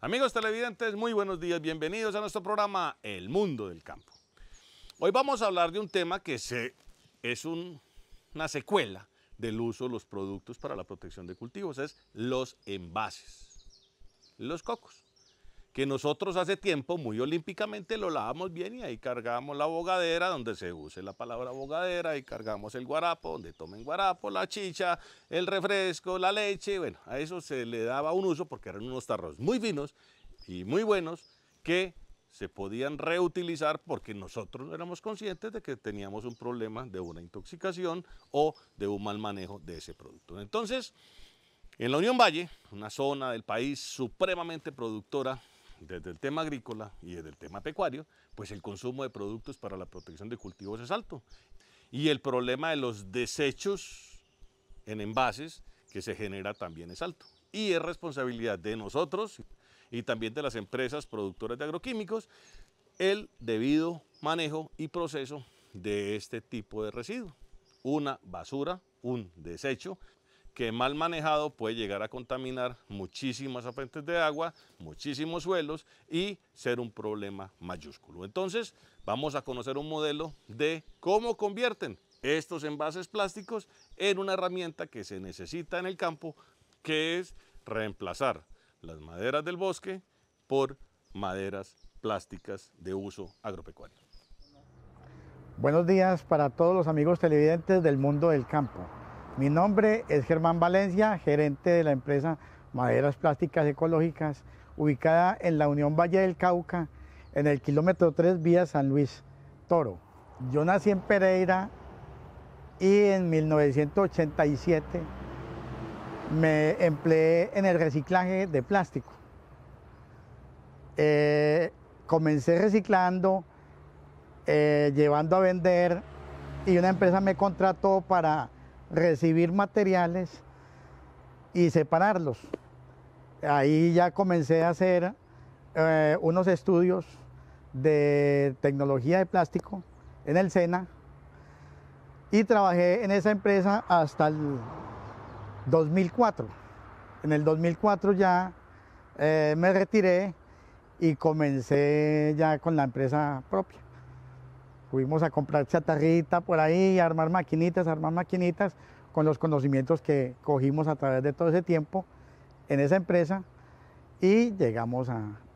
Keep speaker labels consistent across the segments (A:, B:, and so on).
A: Amigos televidentes, muy buenos días, bienvenidos a nuestro programa El Mundo del Campo. Hoy vamos a hablar de un tema que es una secuela del uso de los productos para la protección de cultivos, es los envases, los cocos que nosotros hace tiempo muy olímpicamente lo lavamos bien y ahí cargamos la bogadera donde se use la palabra bogadera y cargamos el guarapo donde tomen guarapo, la chicha, el refresco, la leche, bueno, a eso se le daba un uso porque eran unos tarros muy finos y muy buenos que se podían reutilizar porque nosotros no éramos conscientes de que teníamos un problema de una intoxicación o de un mal manejo de ese producto. Entonces, en la Unión Valle, una zona del país supremamente productora desde el tema agrícola y desde el tema pecuario, pues el consumo de productos para la protección de cultivos es alto. Y el problema de los desechos en envases que se genera también es alto. Y es responsabilidad de nosotros y también de las empresas productoras de agroquímicos el debido manejo y proceso de este tipo de residuos, Una basura, un desecho que mal manejado puede llegar a contaminar muchísimas fuentes de agua, muchísimos suelos y ser un problema mayúsculo. Entonces vamos a conocer un modelo de cómo convierten estos envases plásticos en una herramienta que se necesita en el campo, que es reemplazar las maderas del bosque por maderas plásticas de uso agropecuario.
B: Buenos días para todos los amigos televidentes del mundo del campo. Mi nombre es Germán Valencia, gerente de la empresa Maderas Plásticas Ecológicas, ubicada en la Unión Valle del Cauca, en el kilómetro 3 vía San Luis Toro. Yo nací en Pereira y en 1987 me empleé en el reciclaje de plástico. Eh, comencé reciclando, eh, llevando a vender y una empresa me contrató para recibir materiales y separarlos. Ahí ya comencé a hacer eh, unos estudios de tecnología de plástico en el SENA y trabajé en esa empresa hasta el 2004. En el 2004 ya eh, me retiré y comencé ya con la empresa propia fuimos a comprar chatarrita por ahí, a armar maquinitas, armar maquinitas, con los conocimientos que cogimos a través de todo ese tiempo en esa empresa y llegamos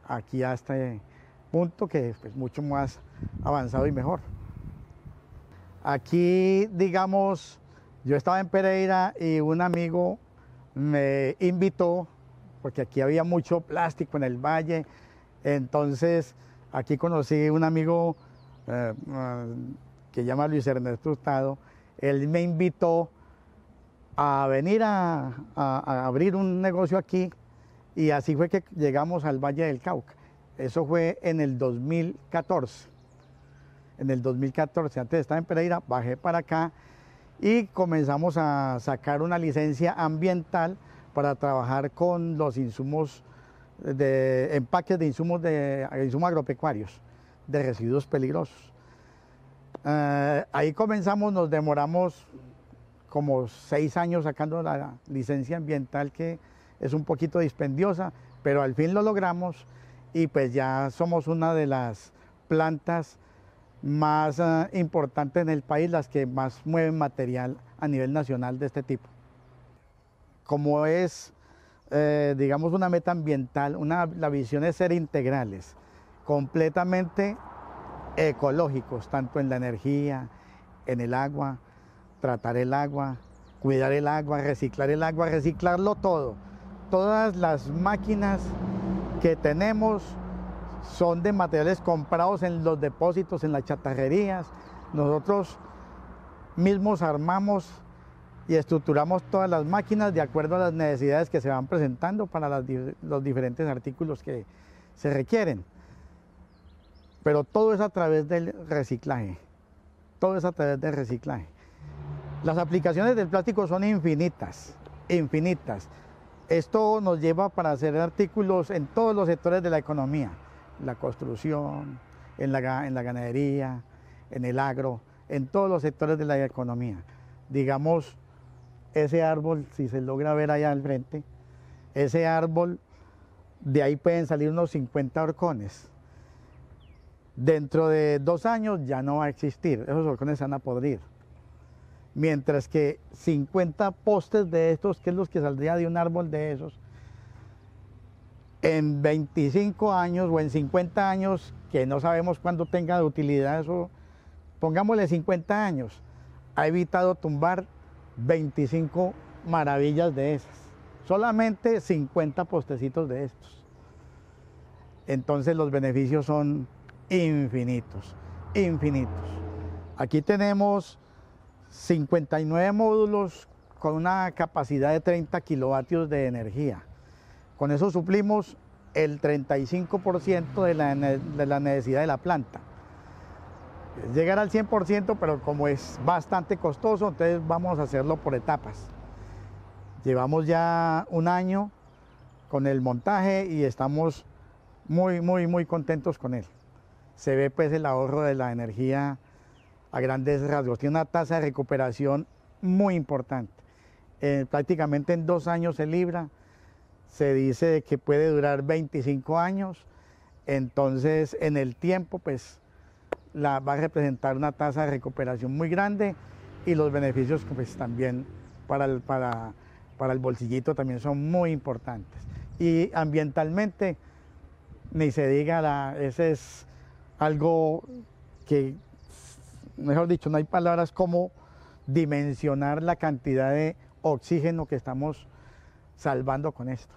B: aquí a este punto que es pues, mucho más avanzado y mejor. Aquí, digamos, yo estaba en Pereira y un amigo me invitó, porque aquí había mucho plástico en el valle, entonces aquí conocí un amigo eh, ah, que llama Luis Ernesto Hurtado, él me invitó a venir a, abrir un negocio aquí y así fue que llegamos al Valle del Cauca. Eso fue en el 2014. En el 2014, antes estaba en Pereira, bajé para acá y comenzamos a sacar una licencia ambiental para trabajar con los insumos de empaques de insumos de insumos agropecuarios de residuos peligrosos. Eh, ahí comenzamos, nos demoramos como seis años sacando la licencia ambiental que es un poquito dispendiosa, pero al fin lo logramos y pues ya somos una de las plantas más eh, importantes en el país, las que más mueven material a nivel nacional de este tipo. Como es, eh, digamos, una meta ambiental, la visión es ser integrales completamente ecológicos, tanto en la energía, en el agua, tratar el agua, cuidar el agua, reciclar el agua, reciclarlo todo. Todas las máquinas que tenemos son de materiales comprados en los depósitos, en las chatarrerías. Nosotros mismos armamos y estructuramos todas las máquinas de acuerdo a las necesidades que se van presentando para los diferentes artículos que se requieren. Pero todo es a través del reciclaje. Todo es a través del reciclaje. Las aplicaciones del plástico son infinitas, infinitas. Esto nos lleva para hacer artículos en todos los sectores de la economía, la construcción, en la, en la ganadería, en el agro, en todos los sectores de la economía. Digamos, ese árbol, si se logra ver allá al frente, ese árbol, de ahí pueden salir unos 50 horcones. Dentro de dos años ya no va a existir, esos balcones se van a podrir. Mientras que 50 postes de estos, que es los que saldría de un árbol de esos, en 25 años o en 50 años, que no sabemos cuándo tenga de utilidad eso, pongámosle 50 años, ha evitado tumbar 25 maravillas de esas. Solamente 50 postecitos de estos. Entonces los beneficios son infinitos, infinitos. Aquí tenemos 59 módulos con una capacidad de 30 kilovatios de energía. Con eso suplimos el 35% de la, necesidad de la planta. Llegar al 100%, pero como es bastante costoso, entonces vamos a hacerlo por etapas. Llevamos ya un año con el montaje y estamos muy, muy, muy contentos con él se ve pues el ahorro de la energía a grandes rasgos. Tiene una tasa de recuperación muy importante. Eh, prácticamente en dos años se libra. Se dice que puede durar 25 años. Entonces, en el tiempo, pues, la, va a representar una tasa de recuperación muy grande y los beneficios, pues, también para el, para, para el bolsillito también son muy importantes. Y ambientalmente, ni se diga, la, ese es algo que, mejor dicho, no hay palabras como dimensionar la cantidad de oxígeno que estamos salvando con esto.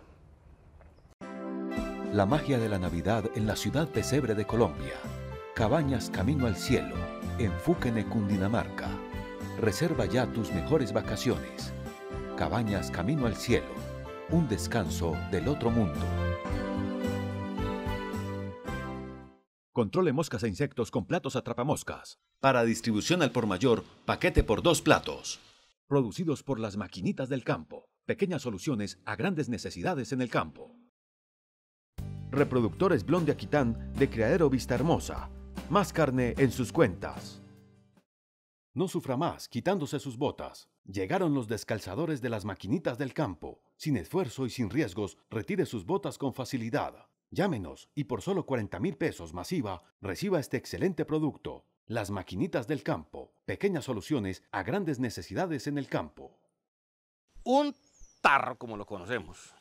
C: La magia de la Navidad en la ciudad de Cebre de Colombia. Cabañas Camino al Cielo, en Fúquene, Cundinamarca. Reserva ya tus mejores vacaciones. Cabañas Camino al Cielo, un descanso del otro mundo. Controle moscas e insectos con platos atrapamoscas. Para distribución al por mayor, paquete por dos platos. Producidos por las maquinitas del campo. Pequeñas soluciones a grandes necesidades en el campo. Reproductores Blonde Aquitán de Criadero Vista Hermosa. Más carne en sus cuentas. No sufra más quitándose sus botas. Llegaron los descalzadores de las maquinitas del campo. Sin esfuerzo y sin riesgos, retire sus botas con facilidad. Llámenos y por solo 40 mil pesos masiva reciba este excelente producto. Las maquinitas del campo, pequeñas soluciones a grandes necesidades en el campo.
A: Un tarro como lo conocemos,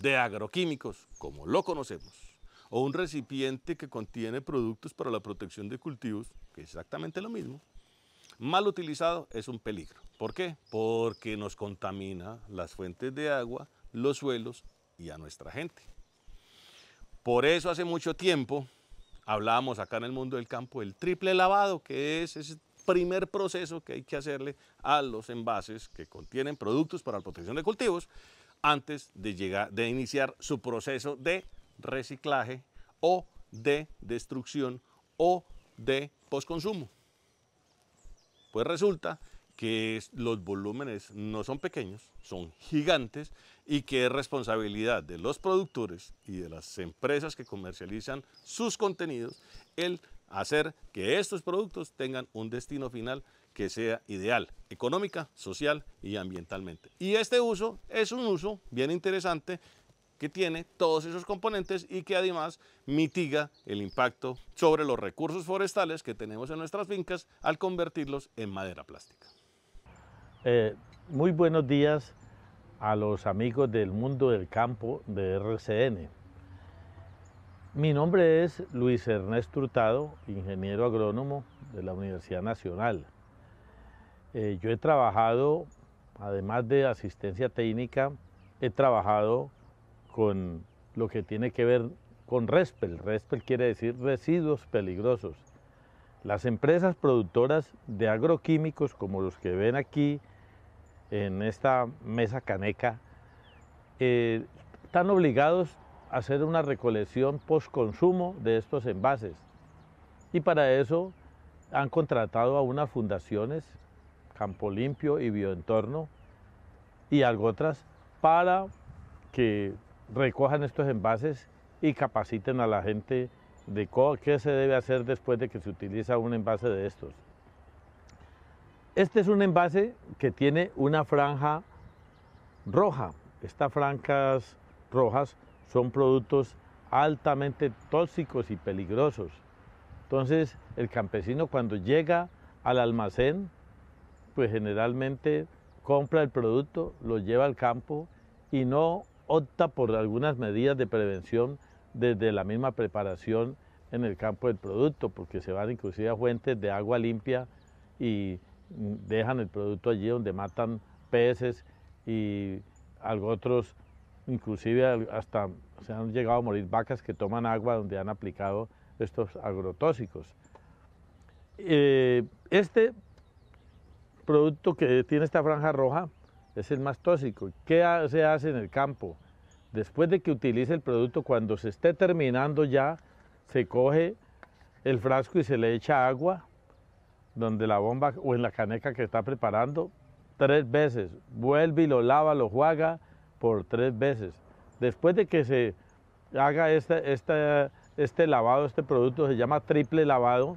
A: de agroquímicos como lo conocemos, o un recipiente que contiene productos para la protección de cultivos, que es exactamente lo mismo, mal utilizado es un peligro. ¿Por qué? Porque nos contamina las fuentes de agua, los suelos y a nuestra gente. Por eso hace mucho tiempo hablábamos acá en el mundo del campo del triple lavado, que es ese primer proceso que hay que hacerle a los envases que contienen productos para la protección de cultivos antes de, llegar, de iniciar su proceso de reciclaje o de destrucción o de postconsumo. Pues resulta que los volúmenes no son pequeños, son gigantes y que es responsabilidad de los productores y de las empresas que comercializan sus contenidos el hacer que estos productos tengan un destino final que sea ideal, económica, social y ambientalmente. Y este uso es un uso bien interesante que tiene todos esos componentes y que además mitiga el impacto sobre los recursos forestales que tenemos en nuestras fincas al convertirlos en madera plástica.
D: Eh, muy buenos días a los amigos del mundo del campo de RCN. Mi nombre es Luis Ernesto Hurtado, ingeniero agrónomo de la Universidad Nacional. Eh, yo he trabajado, además de asistencia técnica, he trabajado con lo que tiene que ver con RESPEL. RESPEL quiere decir residuos peligrosos. Las empresas productoras de agroquímicos, como los que ven aquí, en esta mesa caneca, eh, están obligados a hacer una recolección post-consumo de estos envases. Y para eso han contratado a unas fundaciones, Campo Limpio y Bioentorno, y algo otras, para que recojan estos envases y capaciten a la gente de qué se debe hacer después de que se utiliza un envase de estos. Este es un envase que tiene una franja roja. Estas franjas rojas son productos altamente tóxicos y peligrosos. Entonces, el campesino cuando llega al almacén, pues generalmente compra el producto, lo lleva al campo y no opta por algunas medidas de prevención desde la misma preparación en el campo del producto, porque se van inclusive a fuentes de agua limpia y dejan el producto allí donde matan peces y algo otros, inclusive hasta se han llegado a morir vacas que toman agua donde han aplicado estos agrotóxicos. Eh, este producto que tiene esta franja roja es el más tóxico. ¿Qué se hace en el campo? Después de que utilice el producto, cuando se esté terminando ya, se coge el frasco y se le echa agua donde la bomba o en la caneca que está preparando tres veces. Vuelve y lo lava, lo juega por tres veces. Después de que se haga este, este lavado, este producto se llama triple lavado,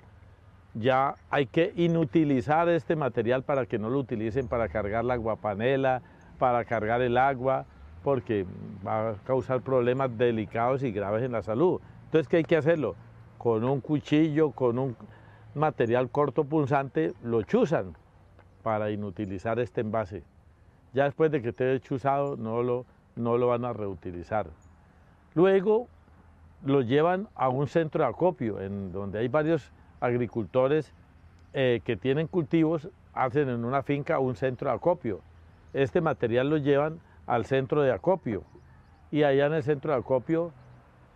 D: ya hay que inutilizar este material para que no lo utilicen para cargar la guapanela para cargar el agua, porque va a causar problemas delicados y graves en la salud. Entonces, ¿qué hay que hacerlo? Con un cuchillo, con un material corto punzante, lo chuzan para inutilizar este envase. Ya después de que esté chuzado, no lo, no lo van a reutilizar. Luego lo llevan a un centro de acopio, en donde hay varios agricultores eh, que tienen cultivos, hacen en una finca un centro de acopio. Este material lo llevan al centro de acopio y allá en el centro de acopio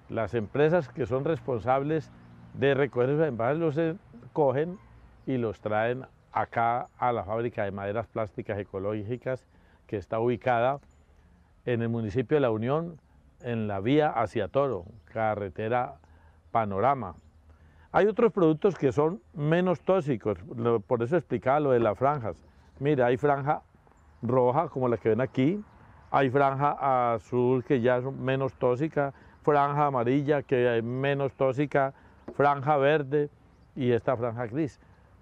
D: las empresas que son responsables de recoger esos los eh, cogen y los traen acá a la fábrica de maderas plásticas ecológicas que está ubicada en el municipio de La Unión, en la vía hacia Toro, carretera Panorama. Hay otros productos que son menos tóxicos, por eso explicaba lo de las franjas. Mira, hay franja roja, como las que ven aquí, hay franja azul que ya es menos tóxica, franja amarilla que es menos tóxica, franja verde y esta franja gris.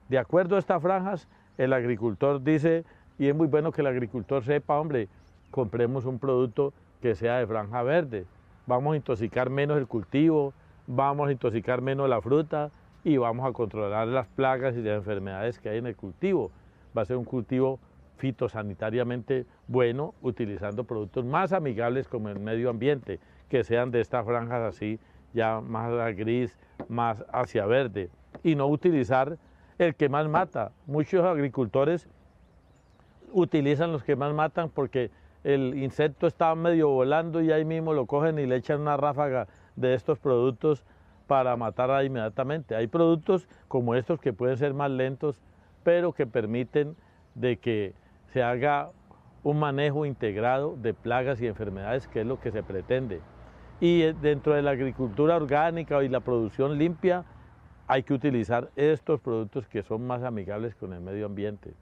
D: De acuerdo a estas franjas, el agricultor dice, y es muy bueno que el agricultor sepa, hombre, compremos un producto que sea de franja verde. Vamos a intoxicar menos el cultivo, vamos a intoxicar menos la fruta y vamos a controlar las plagas y las enfermedades que hay en el cultivo. Va a ser un cultivo fitosanitariamente bueno, utilizando productos más amigables con el medio ambiente, que sean de estas franjas así ya más gris, más hacia verde, y no utilizar el que más mata. Muchos agricultores utilizan los que más matan porque el insecto está medio volando y ahí mismo lo cogen y le echan una ráfaga de estos productos para matar inmediatamente. Hay productos como estos que pueden ser más lentos, pero que permiten de que se haga un manejo integrado de plagas y enfermedades, que es lo que se pretende. Y eh, dentro de la agricultura orgánica y la producción limpia, hay que utilizar estos productos que son más amigables con el medio ambiente.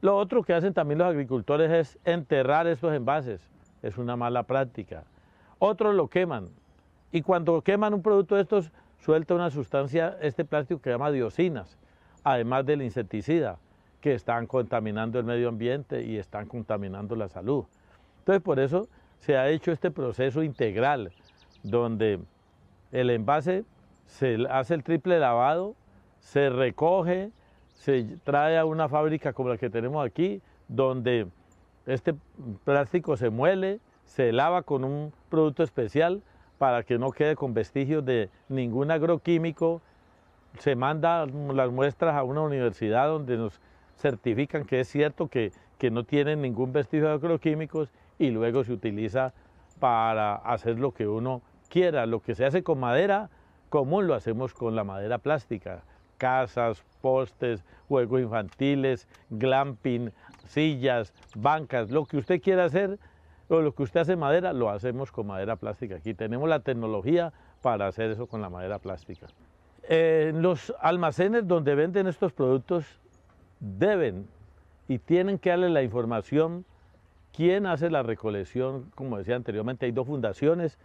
D: Lo otro que hacen también los agricultores es enterrar estos envases. Es una mala práctica. Otros lo queman. Y cuando queman un producto de estos, suelta una sustancia, este plástico que se llama diocinas, además del insecticida, que están contaminando el medio ambiente y están contaminando la salud. Entonces, por eso se ha hecho este proceso integral donde el envase se hace el triple lavado, se recoge, se trae a una fábrica como la que tenemos aquí, donde este plástico se muele, se lava con un producto especial para que no quede con vestigios de ningún agroquímico, se manda las muestras a una universidad donde nos certifican que es cierto que, que no tienen ningún vestigio de agroquímicos y luego se utiliza para hacer lo que uno quiera. Lo que se hace con madera común lo hacemos con la madera plástica. Casas, postes, juegos infantiles, glamping, sillas, bancas, lo que usted quiera hacer o lo que usted hace madera lo hacemos con madera plástica. Aquí tenemos la tecnología para hacer eso con la madera plástica. los almacenes donde venden estos productos deben y tienen que darle la información ¿Quién hace la recolección? Como decía anteriormente, hay dos fundaciones,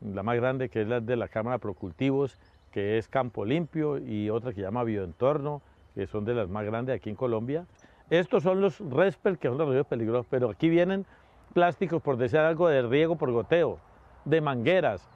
D: la más grande que es la de la Cámara Procultivos, que es Campo Limpio, y otra que se llama Bioentorno, que son de las más grandes aquí en Colombia. Estos son los RESPEL, que son los residuos peligrosos, pero aquí vienen plásticos, por decir algo, de riego por goteo, de mangueras,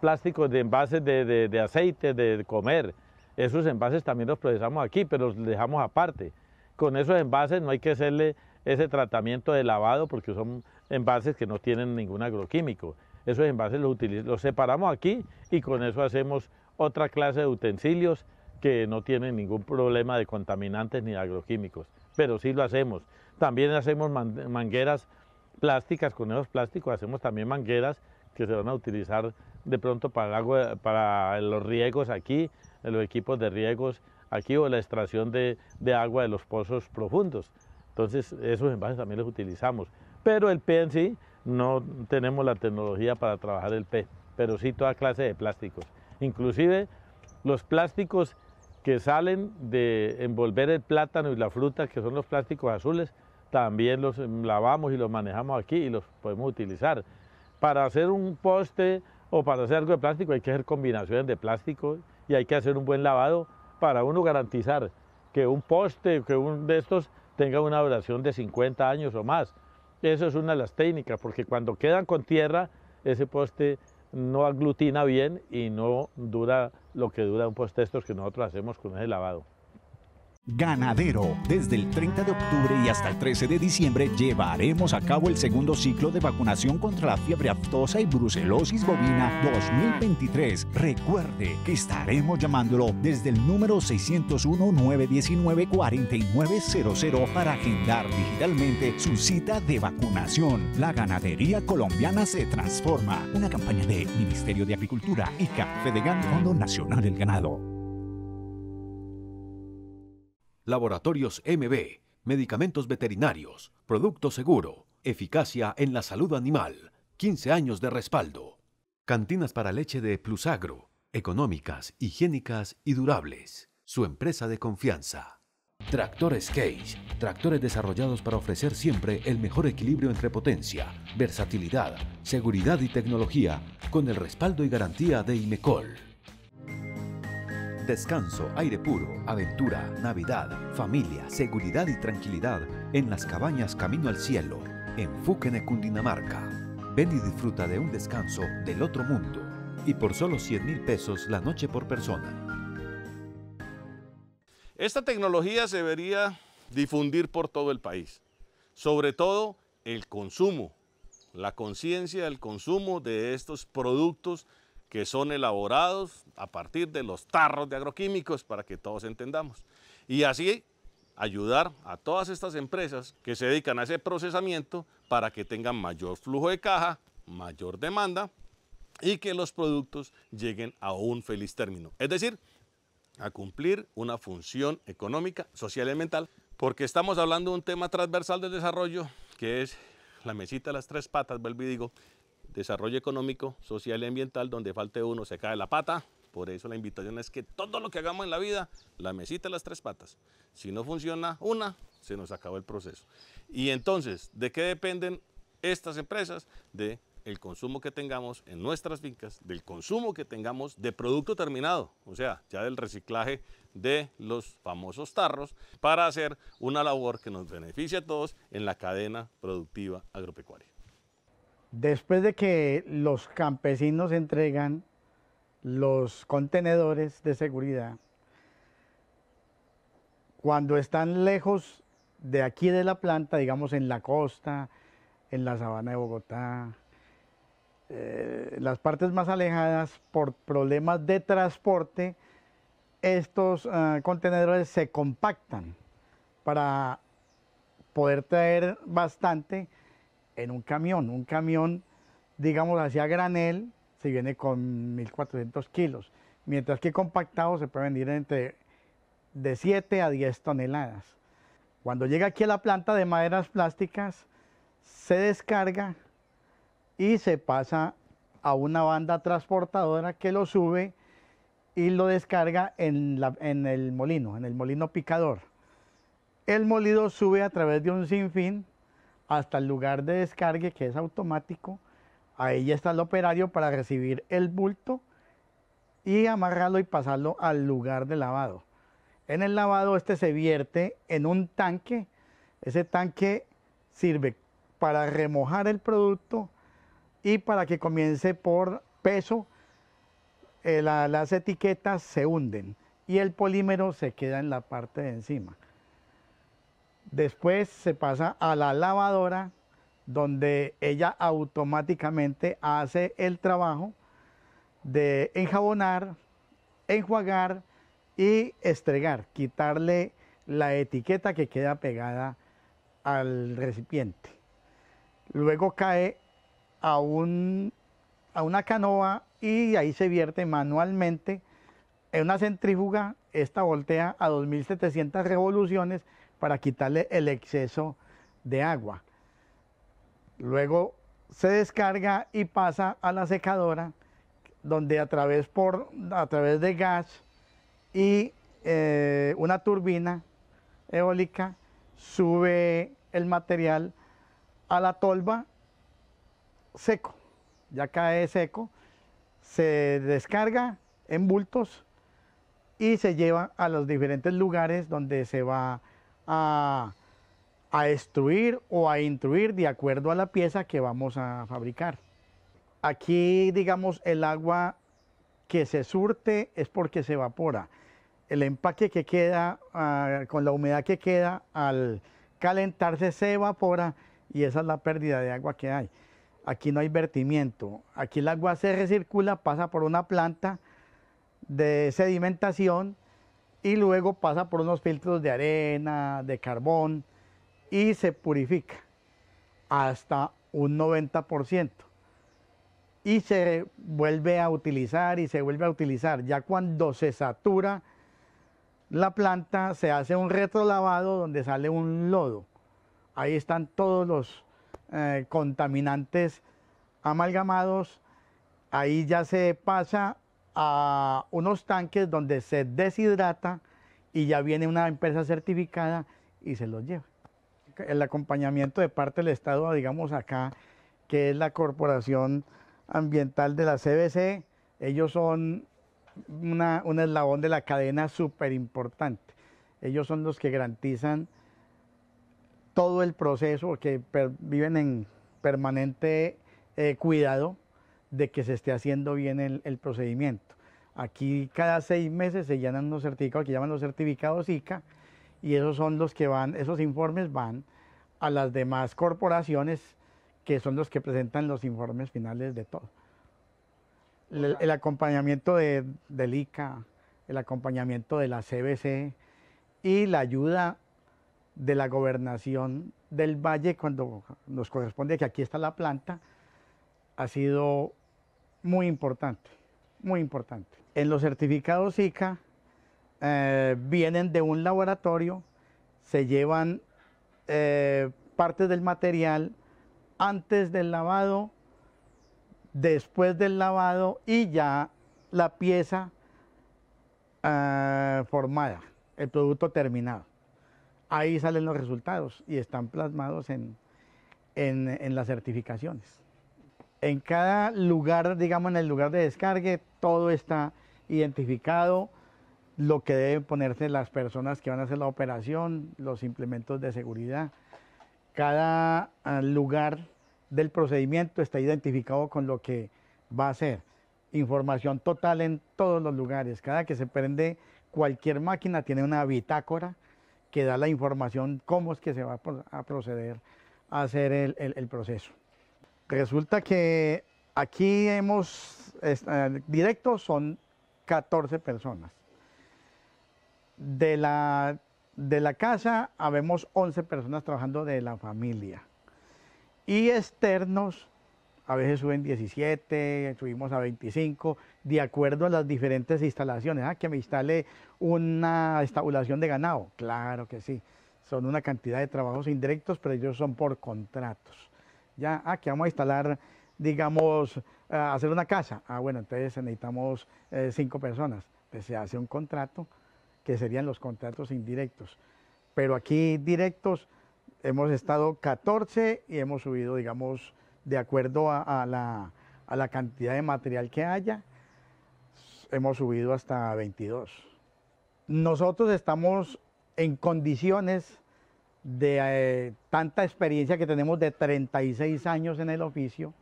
D: plásticos de envases de, de, de aceite, de comer. Esos envases también los procesamos aquí, pero los dejamos aparte. Con esos envases no hay que hacerle ese tratamiento de lavado porque son envases que no tienen ningún agroquímico. Esos envases los, los separamos aquí y con eso hacemos otra clase de utensilios que no tienen ningún problema de contaminantes ni agroquímicos, pero sí lo hacemos. También hacemos mangueras plásticas, con esos plásticos hacemos también mangueras que se van a utilizar de pronto para, los riegos aquí, los equipos de riegos aquí o la extracción de agua de los pozos profundos. Entonces, esos envases también los utilizamos. Pero el PET en sí, no tenemos la tecnología para trabajar el pe, pero sí toda clase de plásticos. Inclusive los plásticos que salen de envolver el plátano y la fruta, que son los plásticos azules, también los mm, lavamos y los manejamos aquí y los podemos utilizar. Para hacer un poste o para hacer algo de plástico hay que hacer combinaciones de plástico y hay que hacer un buen lavado para uno garantizar que un poste, que un de estos tenga una duración de 50 años o más. Eso es una de las técnicas, porque cuando quedan con tierra, ese poste no aglutina bien y no dura lo que dura un poste estos que nosotros hacemos con ese lavado.
C: Ganadero. Desde el 30 de octubre y hasta el 13 de diciembre llevaremos a cabo el segundo ciclo de vacunación contra la fiebre aftosa y brucelosis bovina 2023. Recuerde que estaremos llamándolo desde el número 601-919-4900 para agendar digitalmente su cita de vacunación. La ganadería colombiana se transforma. Una campaña de Ministerio de Agricultura y Café de Gan, Fondo Nacional del Ganado. Laboratorios MB, medicamentos veterinarios, producto seguro, eficacia en la salud animal, 15 años de respaldo. Cantinas para leche de Plusagro, económicas, higiénicas y durables. Su empresa de confianza. Tractores Cage, tractores desarrollados para ofrecer siempre el mejor equilibrio entre potencia, versatilidad, seguridad y tecnología, con el respaldo y garantía de IMECOL. Descanso, aire puro, aventura, Navidad, familia, seguridad y tranquilidad en las cabañas Camino al Cielo, en Fúquene, Cundinamarca. Ven y disfruta de un descanso del otro mundo y por solo 100 mil pesos la noche por persona. Esta
A: tecnología se debería difundir por todo el país, sobre todo el consumo, la conciencia del consumo de estos productos que son elaborados a partir de los tarros de agroquímicos para que todos entendamos. Y así ayudar a todas estas empresas que se dedican a ese procesamiento para que tengan mayor flujo de caja, mayor demanda y que los productos lleguen a un feliz término. Es decir, a cumplir una función económica, social y ambiental, porque estamos hablando de un tema transversal del desarrollo que es la mesita de las tres patas, vuelvo y digo, desarrollo económico, social y ambiental, donde falte uno se cae la pata. Por eso la invitación es que todo lo que hagamos en la vida, la mesita, las tres patas. Si no funciona una, se nos acaba el proceso. Y entonces, ¿de qué dependen estas empresas? De el consumo que tengamos en nuestras fincas, del consumo que tengamos de producto terminado, o sea, ya del reciclaje de los famosos tarros, para hacer una labor que nos beneficie a todos en la cadena productiva agropecuaria.
B: Después de que los campesinos entregan los contenedores de seguridad, cuando están lejos de aquí de la planta, digamos en la costa, en la sabana de Bogotá, eh, las partes más alejadas por problemas de transporte, estos ah, contenedores se compactan para poder traer bastante en un camión. Un camión, digamos, hacia granel, se viene con 1.400 kilos, mientras que compactado se puede venir entre de 7 a 10 toneladas. Cuando llega aquí a la planta de maderas plásticas, se descarga y se pasa a una banda transportadora que lo sube y lo descarga en, en el molino, en el molino picador. El molido sube a través de un sinfín hasta el lugar de descargue que es automático. Ahí ya está el operario para recibir el bulto y amarrarlo y pasarlo al lugar de lavado. En el lavado este se vierte en un tanque. Ese tanque sirve para remojar el producto y para que comience por peso. Eh, las etiquetas se hunden y el polímero se queda en la parte de encima. Después se pasa a la lavadora, donde ella automáticamente hace el trabajo de enjabonar, enjuagar y estregar, quitarle la etiqueta que queda pegada al recipiente. Luego cae a, un, a una canoa y ahí se vierte manualmente en una centrífuga. Esta voltea a 2700 revoluciones para quitarle el exceso de agua. Luego se descarga y pasa a la secadora donde a través, por, a través de gas y eh, una turbina eólica sube el material a la tolva seco, ya cae seco, se descarga en bultos y se lleva a los diferentes lugares donde se va a, destruir o a intruir de acuerdo a la pieza que vamos a fabricar. Aquí, digamos, el agua que se surte es porque se evapora. El empaque que queda ah, con la humedad que queda al calentarse se evapora y esa es la pérdida de agua que hay. Aquí no hay vertimiento. Aquí el agua se recircula, pasa por una planta de sedimentación y luego pasa por unos filtros de arena, de carbón y se purifica hasta un 90% y se vuelve a utilizar y se vuelve a utilizar. Ya cuando se satura la planta se hace un retrolavado donde sale un lodo. Ahí están todos los eh, contaminantes amalgamados. Ahí ya se pasa a unos tanques donde se deshidrata y ya viene una empresa certificada y se los lleva. El acompañamiento de parte del Estado, digamos acá, que es la Corporación Ambiental de la CBC, ellos son una, un eslabón de la cadena súper importante. Ellos son los que garantizan todo el proceso, que viven en permanente eh, cuidado de que se esté haciendo bien el, procedimiento. Aquí cada seis meses se llenan los certificados, que llaman los certificados ICA, y esos son los que van, esos informes van a las demás corporaciones que son los que presentan los informes finales de todo. El, acompañamiento de, del ICA, el acompañamiento de la CBC y la ayuda de la gobernación del valle cuando nos corresponde que aquí está la planta, ha sido muy importante, muy importante. En los certificados ICA eh, vienen de un laboratorio, se llevan eh, partes del material antes del lavado, después del lavado y ya la pieza eh, formada, el producto terminado. Ahí salen los resultados y están plasmados en las certificaciones en cada lugar, digamos en el lugar de descargue, todo está identificado, lo que deben ponerse las personas que van a hacer la operación, los implementos de seguridad. Cada ah, lugar del procedimiento está identificado con lo que va a ser. Información total en todos los lugares. Cada que se prende cualquier máquina tiene una bitácora que da la información cómo es que se va a proceder a hacer el proceso. Resulta que aquí hemos, eh, directos son 14 personas. De la, de la casa habemos 11 personas trabajando de la familia. Y externos, a veces suben 17, subimos a 25, de acuerdo a las diferentes instalaciones. Ah, que me instale una estabulación de ganado. Claro que sí. Son una cantidad de trabajos indirectos, pero ellos son por contratos ya, ah, que vamos a instalar, digamos, hacer una casa. Ah, bueno, entonces necesitamos eh, cinco personas. se hace un contrato, que serían los contratos indirectos. Pero aquí directos hemos estado 14 y hemos subido, digamos, de acuerdo a, la, a la cantidad de material que haya, hemos subido hasta 22. Nosotros estamos en condiciones de eh, tanta experiencia que tenemos de 36 años en el oficio,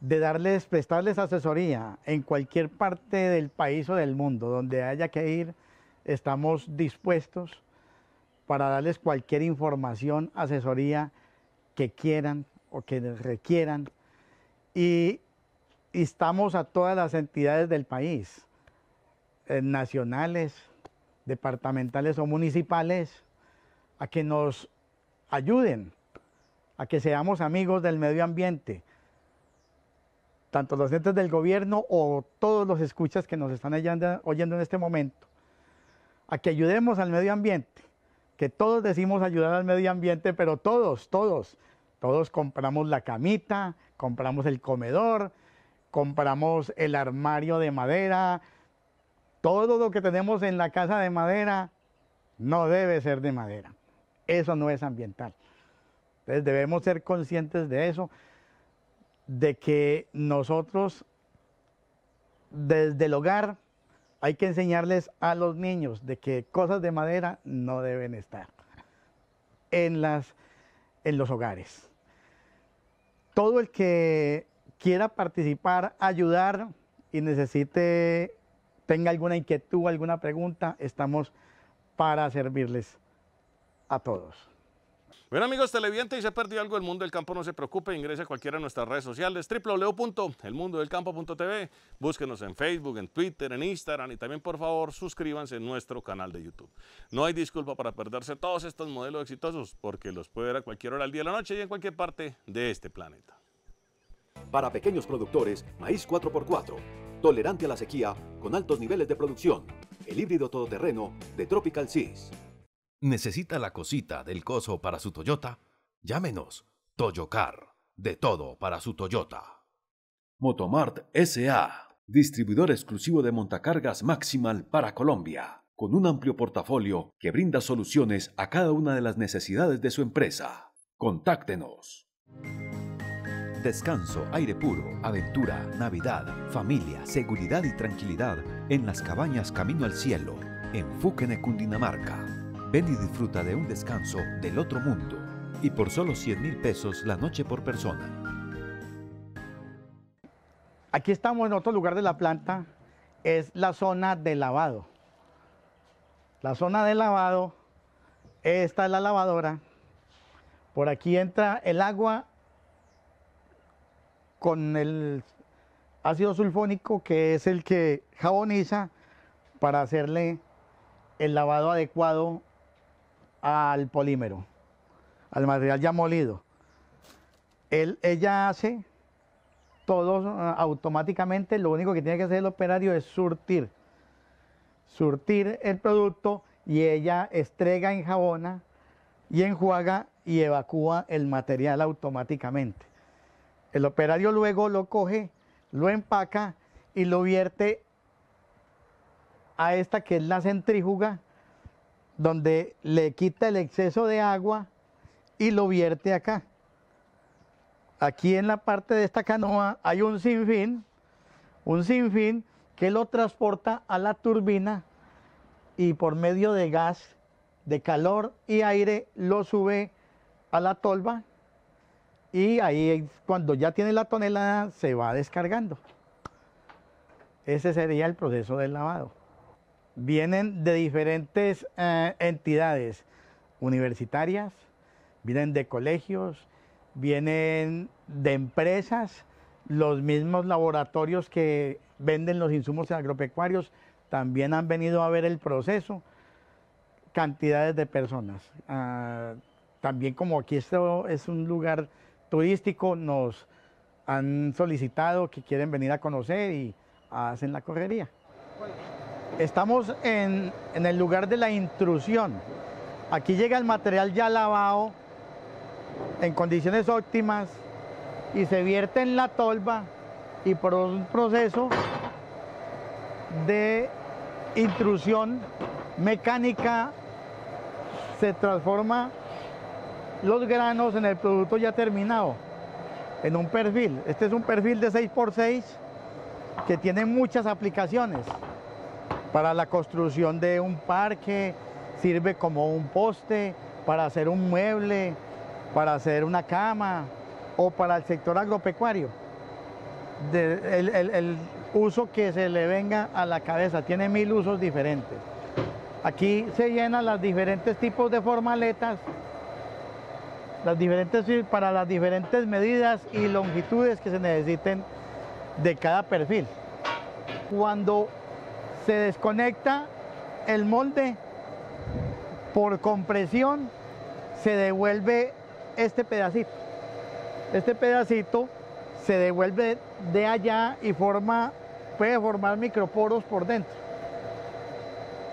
B: de darles, prestarles asesoría en cualquier parte del país o del mundo, donde haya que ir, estamos dispuestos para darles cualquier información, asesoría que quieran o que requieran. Y, estamos a todas las entidades del país, eh, nacionales, departamentales o municipales a que nos ayuden, a que seamos amigos del medio ambiente, tanto los entes del gobierno o todos los escuchas que nos están oyendo, oyendo en este momento, a que ayudemos al medio ambiente, que todos decimos ayudar al medio ambiente, pero todos, todos, todos compramos la camita, compramos el comedor, compramos el armario de madera, todo lo que tenemos en la casa de madera no debe ser de madera. Eso no es ambiental. Entonces debemos ser conscientes de eso, de que nosotros desde el hogar hay que enseñarles a los niños de que cosas de madera no deben estar en, las, en los hogares. Todo el que quiera participar, ayudar y necesite, tenga alguna inquietud, alguna pregunta, estamos para servirles a todos.
A: Bueno amigos televidentes, si se perdió algo el Mundo del Campo, no se preocupe, ingrese a cualquiera de nuestras redes sociales, www.elmundodelcampo.tv, búsquenos en Facebook, en Twitter, en Instagram y también por favor suscríbanse a nuestro canal de YouTube. No hay disculpa para perderse todos estos modelos exitosos porque los puede ver a cualquier hora del día, de la noche y en cualquier parte
C: de este planeta. Para pequeños productores, maíz 4x4, tolerante a la sequía, con altos niveles de producción, el híbrido todoterreno de Tropical Seas. ¿Necesita la cosita del coso para su Toyota? Llámenos. Toyocar. De todo para su Toyota. Motomart S.A. Distribuidor exclusivo de montacargas Maximal para Colombia. Con un amplio portafolio que brinda soluciones a cada una de las necesidades de su empresa. Contáctenos. Descanso, aire puro, aventura, Navidad, familia, seguridad y tranquilidad en las cabañas Camino al Cielo, en Cundinamarca. Ven y disfruta de un descanso del otro mundo. Y por solo 100 mil pesos la noche por persona. Aquí estamos en otro lugar de la planta.
B: Es la zona de lavado. La zona de lavado. Esta es la lavadora. Por aquí entra el agua con el ácido sulfónico que es el que jaboniza para hacerle el lavado adecuado al polímero, al material ya molido. ella hace todo eh, automáticamente, lo único que tiene que hacer el operario es surtir. Surtir el producto y ella estrega, jabona y enjuaga y evacúa el material automáticamente. El operario luego lo coge, lo empaca y lo vierte a esta que es la centrífuga donde le quita el exceso de agua y lo vierte acá. Aquí en la parte de esta canoa hay un sinfín, un sinfín que lo transporta a la turbina y por medio de gas, de calor y aire lo sube a la tolva y ahí cuando ya tiene la tonelada se va descargando. Ese sería el proceso del lavado vienen de diferentes eh, entidades universitarias, vienen de colegios, vienen de empresas, los mismos laboratorios que venden los insumos agropecuarios también han venido a ver el proceso, cantidades de personas. Ah, también como aquí esto es un lugar turístico, nos han solicitado que quieren venir a conocer y hacen la correría. Estamos en, el lugar de la intrusión. Aquí llega el material ya lavado, en condiciones óptimas, y se vierte en la tolva y por un proceso de intrusión mecánica se transforma los granos en el producto ya terminado, en un perfil. Este es un perfil de 6x6 que tiene muchas aplicaciones para la construcción de un parque, sirve como un poste para hacer un mueble, para hacer una cama o para el sector agropecuario. el, uso que se le venga a la cabeza, tiene mil usos diferentes. Aquí se llenan los diferentes tipos de formaletas, las diferentes, para las diferentes medidas y longitudes que se necesiten de cada perfil. Cuando se desconecta el molde por compresión, se devuelve este pedacito. Este pedacito se devuelve de allá y forma, puede formar microporos por dentro.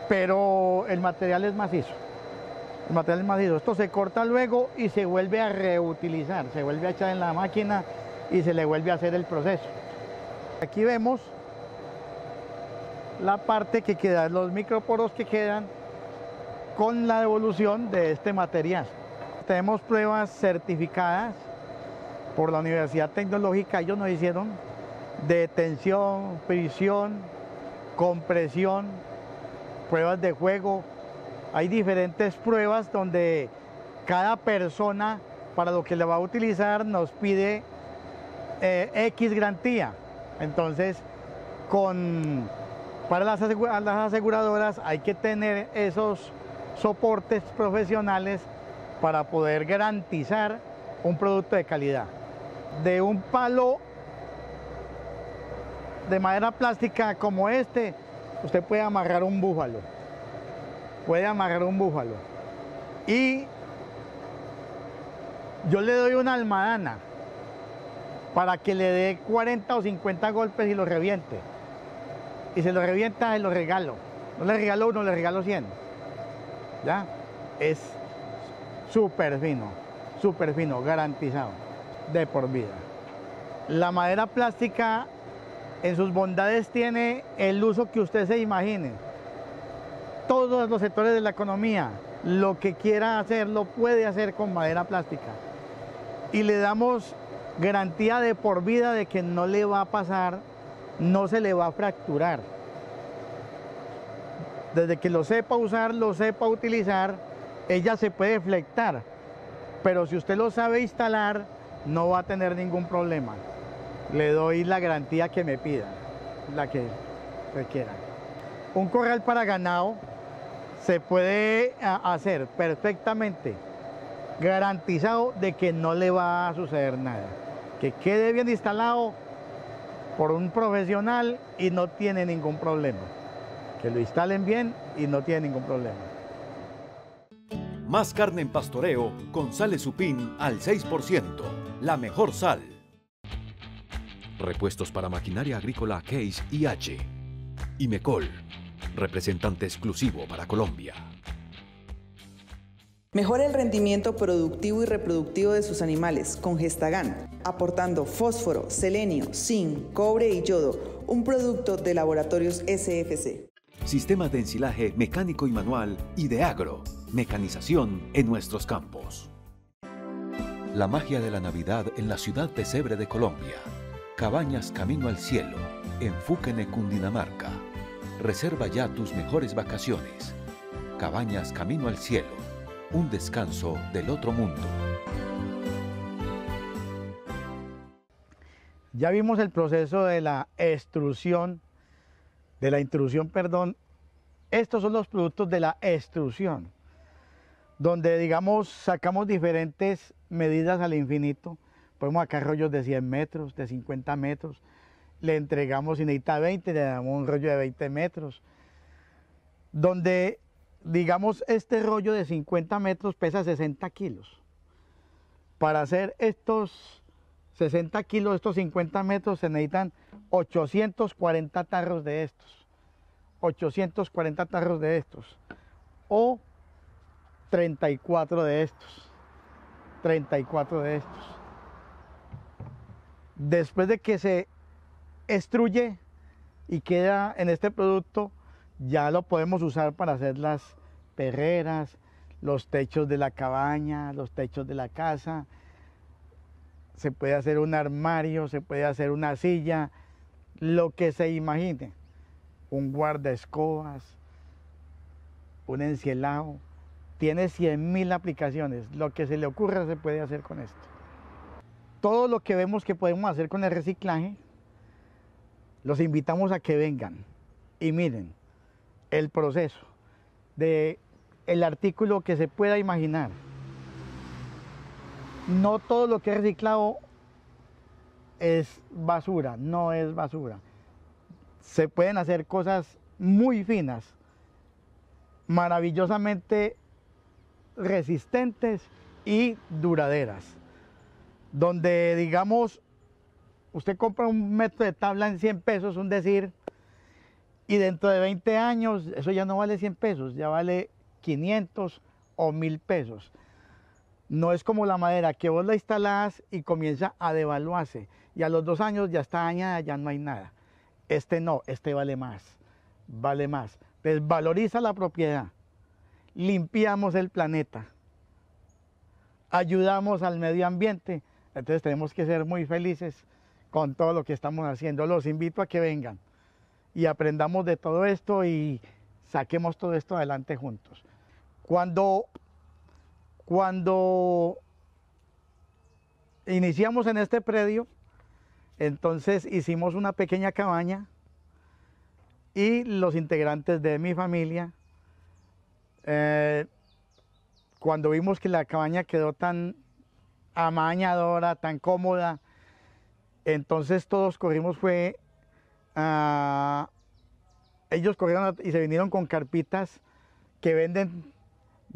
B: Pero el material es macizo. El material es macizo. Esto se corta luego y se vuelve a reutilizar, se vuelve a echar en la máquina y se le vuelve a hacer el proceso. Aquí vemos la parte que queda, los microporos que quedan con la devolución de este material. Tenemos pruebas certificadas por la Universidad Tecnológica, ellos nos hicieron de tensión, prisión, compresión, pruebas de juego. Hay diferentes pruebas donde cada persona para lo que le va a utilizar nos pide eh, X garantía. Entonces, con para las aseguradoras hay que tener esos soportes profesionales para poder garantizar un producto de calidad. De un palo de madera plástica como este, usted puede amarrar un búfalo. Puede amarrar un búfalo. Y yo le doy una almadana para que le dé 40 o 50 golpes y lo reviente y se lo revienta, y lo regalo. No le regalo uno, le regalo 100. ¿Ya? Es súper fino, súper fino, garantizado, de por vida. La madera plástica en sus bondades tiene el uso que usted se imagine. Todos los sectores de la economía, lo que quiera hacer, lo puede hacer con madera plástica. Y le damos garantía de por vida de que no le va a pasar no se le va a fracturar. Desde que lo sepa usar, lo sepa utilizar, ella se puede flectar, pero si usted lo sabe instalar, no va a tener ningún problema. Le doy la garantía que me pida, la que requiera. Un corral para ganado se puede ah, hacer perfectamente, garantizado de que no le va a suceder nada. Que quede bien instalado, por un profesional y no tiene ningún problema. Que lo instalen bien y no tiene ningún problema.
C: Más carne en pastoreo con sales supín al 6%. La mejor sal. Repuestos para maquinaria agrícola Case IH. y Mecol, Representante exclusivo para Colombia.
E: Mejora el rendimiento productivo y reproductivo de sus animales con Gestagan, aportando fósforo, selenio, zinc, cobre y yodo, un producto de laboratorios SFC.
C: Sistemas de ensilaje mecánico y manual y de agro, mecanización en nuestros campos. La magia de la Navidad en la ciudad de Cebre de Colombia. Cabañas Camino al Cielo, en Fúquene, Cundinamarca. Reserva ya tus mejores vacaciones. Cabañas Camino al Cielo un descanso del otro mundo. Ya
B: vimos el proceso de la extrusión, de la intrusión, perdón. Estos son los productos de la extrusión, donde, digamos, sacamos diferentes medidas al infinito. Podemos sacar rollos de 100 metros, de 50 metros. Le entregamos, si necesita 20, le damos un rollo de 20 metros. Donde digamos, este rollo de 50 metros pesa 60 kilos. Para hacer estos 60 kilos, estos 50 metros, se necesitan 840 tarros de estos. 840 tarros de estos. O 34 de estos. 34 de estos. Después de que se estruye y queda en este producto, ya lo podemos usar para hacer las perreras, los techos de la cabaña, los techos de la casa. Se puede hacer un armario, se puede hacer una silla, lo que se imagine. Un guarda escobas, un encielado. Tiene 100.000 aplicaciones. Lo que se le ocurra se puede hacer con esto. Todo lo que vemos que podemos hacer con el reciclaje, los invitamos a que vengan y miren el proceso de el artículo que se pueda imaginar. No todo lo que es reciclado es basura, no es basura. Se pueden hacer cosas muy finas, maravillosamente resistentes y duraderas. Donde, digamos, usted compra un metro de tabla en 100 pesos, un decir, y dentro de 20 años eso ya no vale 100 pesos, ya vale 500 o 1000 pesos. No es como la madera que vos la instalás y comienza a devaluarse y a los dos años ya está dañada, ya no hay nada. Este no, este vale más, vale más. valoriza la propiedad, limpiamos el planeta, ayudamos al medio ambiente. Entonces tenemos que ser muy felices con todo lo que estamos haciendo. Los invito a que vengan y aprendamos de todo esto y saquemos todo esto adelante juntos. Cuando, cuando iniciamos en este predio, entonces hicimos una pequeña cabaña y los integrantes de mi familia, eh, cuando vimos que la cabaña quedó tan amañadora, tan cómoda, entonces todos corrimos fue, ah, ellos corrieron y se vinieron con carpitas que venden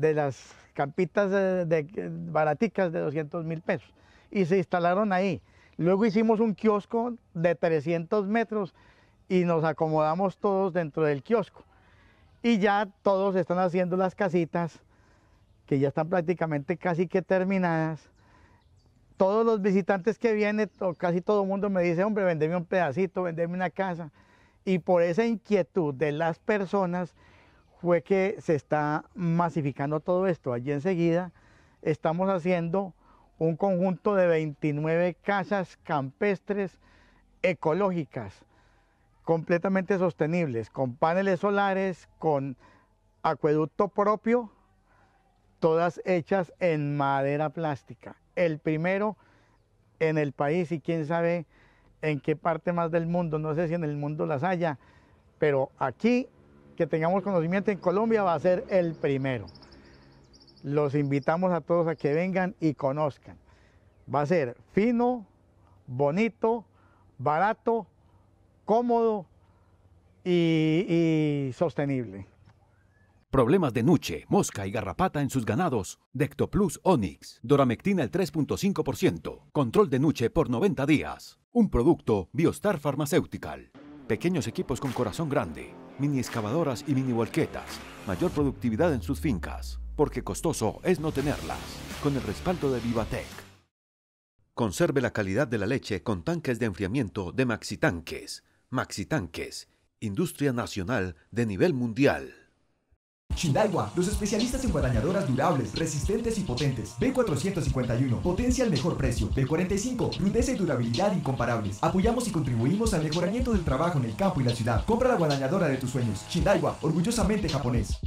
B: de las campitas de, baraticas de 200 mil pesos y se instalaron ahí. Luego hicimos un kiosco de 300 metros y nos acomodamos todos dentro del kiosco. Y ya todos están haciendo las casitas, que ya están prácticamente casi que terminadas. Todos los visitantes que vienen, o casi todo el mundo me dice, hombre, vendeme un pedacito, vendeme una casa. Y por esa inquietud de las personas, fue que se está masificando todo esto. Allí enseguida estamos haciendo un conjunto de 29 casas campestres ecológicas, completamente sostenibles, con paneles solares, con acueducto propio, todas hechas en madera plástica. El primero en el país y quién sabe en qué parte más del mundo, no sé si en el mundo las haya, pero aquí que tengamos conocimiento en Colombia va a ser el primero. Los invitamos a todos a que vengan y conozcan. Va a ser fino, bonito, barato, cómodo y, sostenible.
C: Problemas de nuche, mosca y garrapata en sus ganados. Dectoplus Onix. Doramectina el 3.5%. Control de nuche por 90 días. Un producto Biostar Pharmaceutical. Pequeños equipos con corazón grande, mini excavadoras y mini volquetas, mayor productividad en sus fincas, porque costoso es no tenerlas, con el respaldo de Vivatec. Conserve la calidad de la leche con tanques de enfriamiento de Maxitanques. Maxitanques, industria nacional de nivel mundial. Shindaiwa, los especialistas en guadañadoras durables, resistentes y potentes. B451, potencia al mejor precio. B45, rudeza y durabilidad incomparables. Apoyamos y contribuimos al mejoramiento del trabajo en el campo y la ciudad. Compra la guadañadora de tus sueños. Shindaiwa, orgullosamente japonés.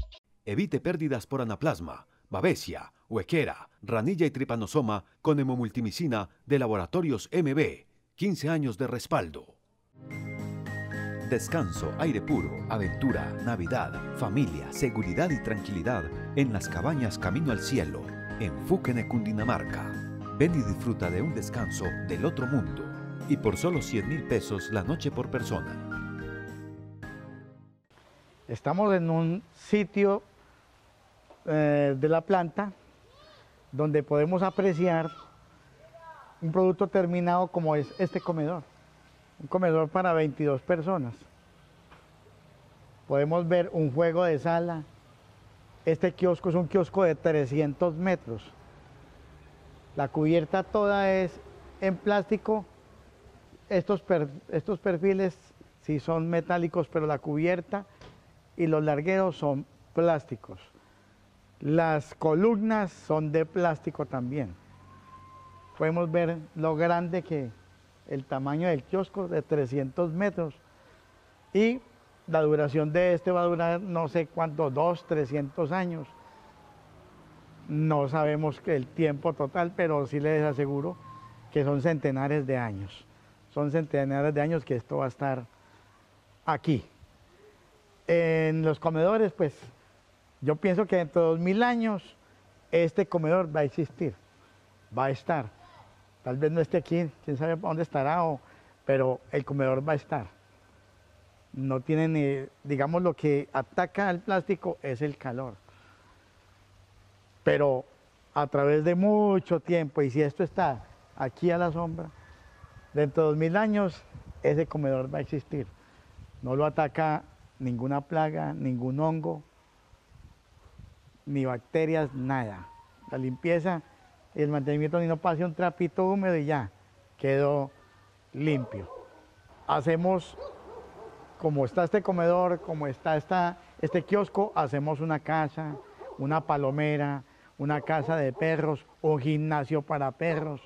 C: Evite pérdidas por anaplasma, babesia, huequera, ranilla y tripanosoma con hemomultimicina de Laboratorios MB. 15 años de respaldo. Descanso, aire puro, aventura, Navidad, familia, seguridad y tranquilidad en las cabañas Camino al Cielo, en Fúquene, Cundinamarca. Ven y disfruta de un descanso del otro mundo y por solo 100 mil pesos la noche por persona.
B: Estamos en un sitio eh, de la planta donde podemos apreciar un producto terminado como es este comedor un comedor para 22 personas. Podemos ver un juego de sala. Este kiosco es un kiosco de 300 metros. La cubierta toda es en plástico. Estos, estos perfiles sí son metálicos, pero la cubierta y los largueros son plásticos. Las columnas son de plástico también. Podemos ver lo grande que el tamaño del kiosco de 300 metros y la duración de este va a durar no sé cuánto, dos, 300 años. No sabemos el tiempo total, pero sí les aseguro que son centenares de años. Son centenares de años que esto va a estar aquí. En los comedores, pues yo pienso que dentro de 2000 años este comedor va a existir, va a estar. Tal vez no esté aquí, quién sabe dónde estará, pero el comedor va a estar. No tiene ni, digamos, lo que ataca al plástico es el calor. Pero a través de mucho tiempo, y si esto está aquí a la sombra, dentro de dos mil años ese comedor va a existir. No lo ataca ninguna plaga, ningún hongo, ni bacterias, nada. La limpieza el mantenimiento ni no pase un trapito húmedo y ya, quedó limpio. Hacemos, como está este comedor, como está este kiosco, hacemos una casa, una palomera, una casa de perros, un gimnasio para perros,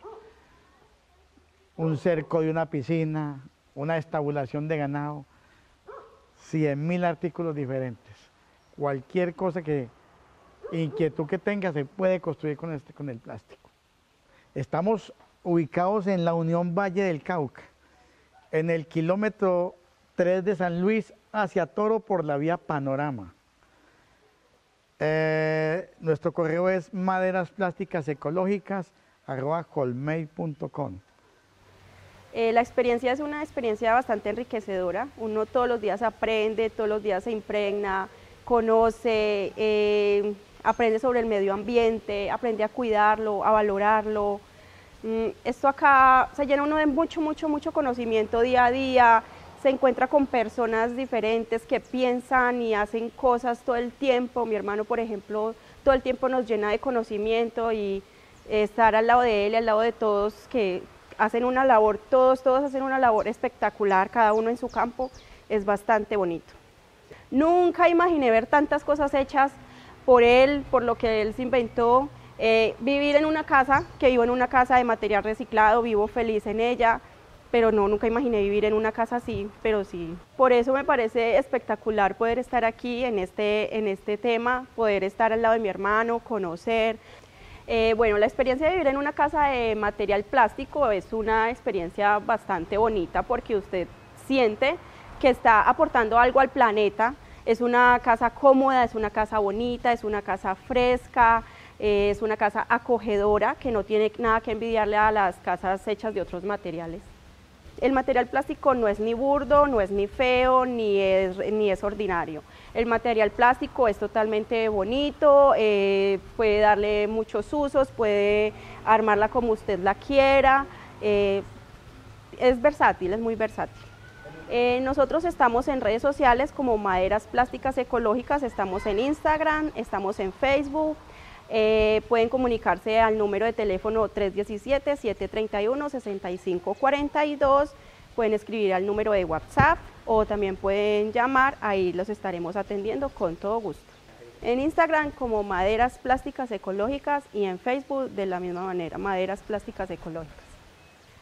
B: un cerco de una piscina, una estabulación de ganado, 100 mil artículos diferentes. Cualquier cosa que inquietud que tenga se puede construir con, este, con el plástico. Estamos ubicados en la Unión Valle del Cauca, en el kilómetro 3 de San Luis hacia Toro por la vía Panorama. Eh, nuestro correo es maderas
E: eh, la experiencia es una experiencia bastante enriquecedora. Uno todos los días aprende, todos los días se impregna, conoce, eh, aprende sobre el medio ambiente, aprende a cuidarlo, a valorarlo. Mm, esto acá se llena uno de mucho, mucho, mucho conocimiento día a día, se encuentra con personas diferentes que piensan y hacen cosas todo el tiempo. Mi hermano, por ejemplo, todo el tiempo nos llena de conocimiento y estar al lado de él, al lado de todos que hacen una labor, todos, todos hacen una labor espectacular, cada uno en su campo, es bastante bonito. Nunca imaginé ver tantas cosas hechas por él, por lo que él se inventó. Eh, vivir en una casa, que vivo en una casa de material reciclado, vivo feliz en ella, pero no, nunca imaginé vivir en una casa así, pero sí. Por eso me parece espectacular poder estar aquí en este, este tema, poder estar al lado de mi hermano, conocer. Eh, bueno, la experiencia de vivir en una casa de material plástico es una experiencia bastante bonita porque usted siente que está aportando algo al planeta, es una casa cómoda, es una casa bonita, es una casa fresca, eh, es una casa acogedora que no tiene nada que envidiarle a las casas hechas de otros materiales. El material plástico no es ni burdo, no es ni feo, ni es, ni es ordinario. El material plástico es totalmente bonito, eh, puede darle muchos usos, puede armarla como usted la quiera. Eh, es versátil, es muy versátil. Eh, nosotros estamos en redes sociales como Maderas Plásticas Ecológicas, estamos en Instagram, estamos en Facebook. Eh, pueden comunicarse al número de teléfono 317-731-6542. Pueden escribir al número de WhatsApp o también pueden llamar, ahí los estaremos atendiendo con todo gusto. En Instagram como Maderas Plásticas Ecológicas y en Facebook de la misma manera, Maderas Plásticas Ecológicas.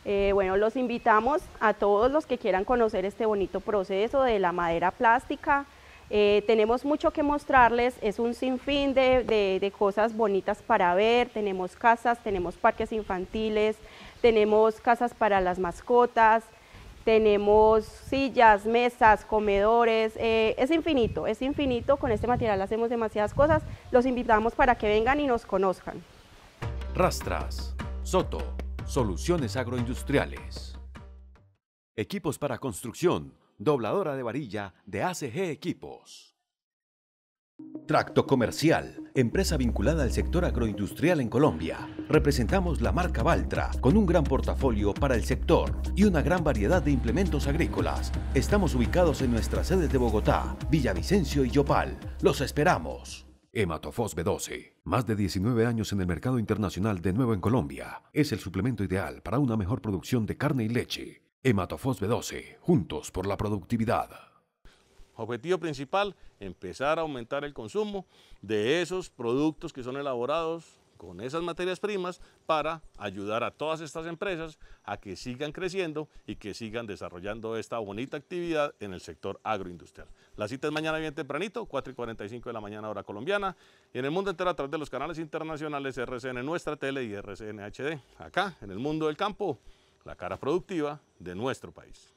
E: Eh, bueno, los invitamos a todos los que quieran conocer este bonito proceso de la madera plástica. Eh, tenemos mucho que mostrarles, es un sinfín de, cosas bonitas para ver, tenemos casas, tenemos parques infantiles, tenemos casas para las mascotas, tenemos sillas, mesas, comedores, eh, es infinito, es infinito, con este material hacemos demasiadas cosas, los invitamos para que vengan y nos conozcan.
C: Rastras, Soto, Soluciones agroindustriales. Equipos para construcción, dobladora de varilla de ACG Equipos. Tracto Comercial, empresa vinculada al sector agroindustrial en Colombia. Representamos la marca Valtra, con un gran portafolio para el sector y una gran variedad de implementos agrícolas. Estamos ubicados en nuestras sedes de Bogotá, Villavicencio y Yopal. Los esperamos. Hematofos B12. Más de 19 años en el mercado internacional de nuevo en Colombia. Es el suplemento ideal para una mejor producción de carne y leche. Hematofos B12, juntos por la productividad.
A: Objetivo principal, empezar a aumentar el consumo de esos productos que son elaborados con esas materias primas para ayudar a todas estas empresas a que sigan creciendo y que sigan desarrollando esta bonita actividad en el sector agroindustrial. La cita es mañana bien tempranito, 4 y 45 de la mañana hora colombiana, y en el mundo entero a través de los canales internacionales RCN Nuestra Tele y RCN HD, acá en el mundo del campo, la cara productiva de nuestro país.